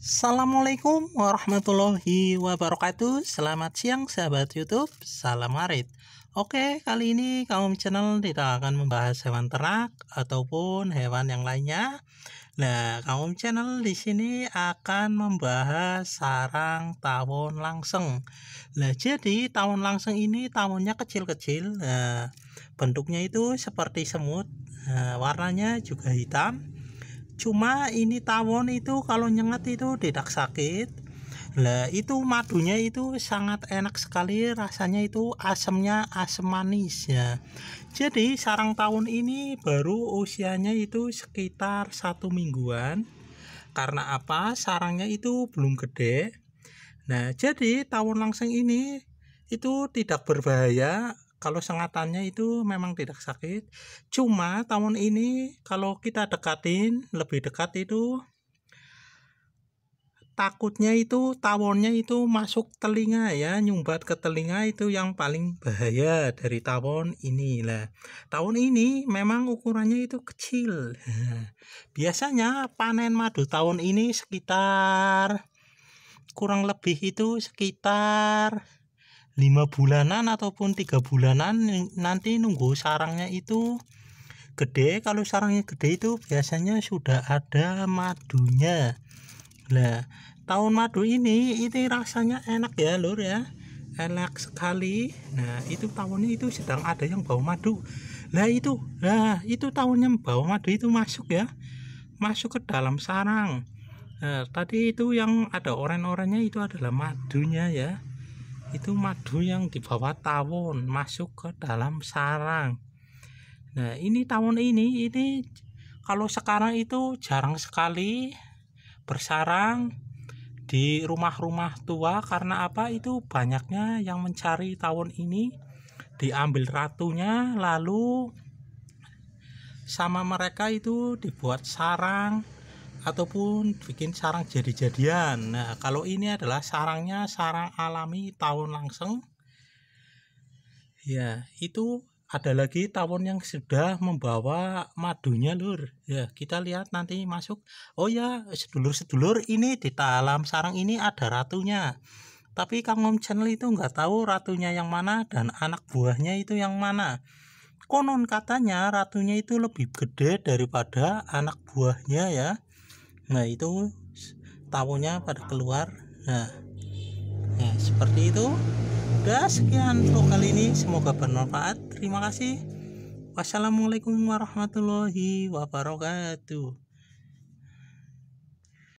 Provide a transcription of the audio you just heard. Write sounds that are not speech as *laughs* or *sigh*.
Assalamualaikum warahmatullahi wabarakatuh Selamat siang sahabat youtube Salam warit Oke kali ini kaum channel tidak akan membahas hewan ternak Ataupun hewan yang lainnya Nah kaum channel di sini akan membahas sarang tawon langseng Nah jadi tawon langseng ini tawonnya kecil-kecil nah, Bentuknya itu seperti semut nah, Warnanya juga hitam cuma ini tawon itu kalau nyengat itu tidak sakit lah itu madunya itu sangat enak sekali rasanya itu asemnya asem manis ya jadi sarang tawon ini baru usianya itu sekitar satu mingguan karena apa sarangnya itu belum gede nah jadi tawon langsing ini itu tidak berbahaya kalau sengatannya itu memang tidak sakit cuma tahun ini kalau kita dekatin lebih dekat itu takutnya itu tawonnya itu masuk telinga ya nyumbat ke telinga itu yang paling bahaya dari tawon ini lah tahun ini memang ukurannya itu kecil *laughs* biasanya panen madu tahun ini sekitar kurang lebih itu sekitar lima bulanan ataupun tiga bulanan nanti nunggu sarangnya itu gede kalau sarangnya gede itu biasanya sudah ada madunya lah tahun madu ini ini rasanya enak ya lur ya enak sekali nah itu tahunnya itu sedang ada yang bau madu lah itu lah itu tahunnya bau madu itu masuk ya masuk ke dalam sarang nah, tadi itu yang ada orang-orangnya itu adalah madunya ya itu madu yang dibawa tawon masuk ke dalam sarang nah ini tawon ini ini kalau sekarang itu jarang sekali bersarang di rumah-rumah tua karena apa itu banyaknya yang mencari tawon ini diambil ratunya lalu sama mereka itu dibuat sarang ataupun bikin sarang jadi-jadian. Nah, kalau ini adalah sarangnya sarang alami tahun langsung. Ya, itu ada lagi tawon yang sudah membawa madunya lur ya kita lihat nanti masuk oh ya sedulur-sedulur ini di dalam sarang ini ada ratunya tapi Kang Om Channel itu nggak tahu ratunya yang mana dan anak buahnya itu yang mana konon katanya ratunya itu lebih gede daripada anak buahnya ya nah itu tahunya pada keluar nah ya, seperti itu udah sekian vlog kali ini semoga bermanfaat terima kasih wassalamualaikum warahmatullahi wabarakatuh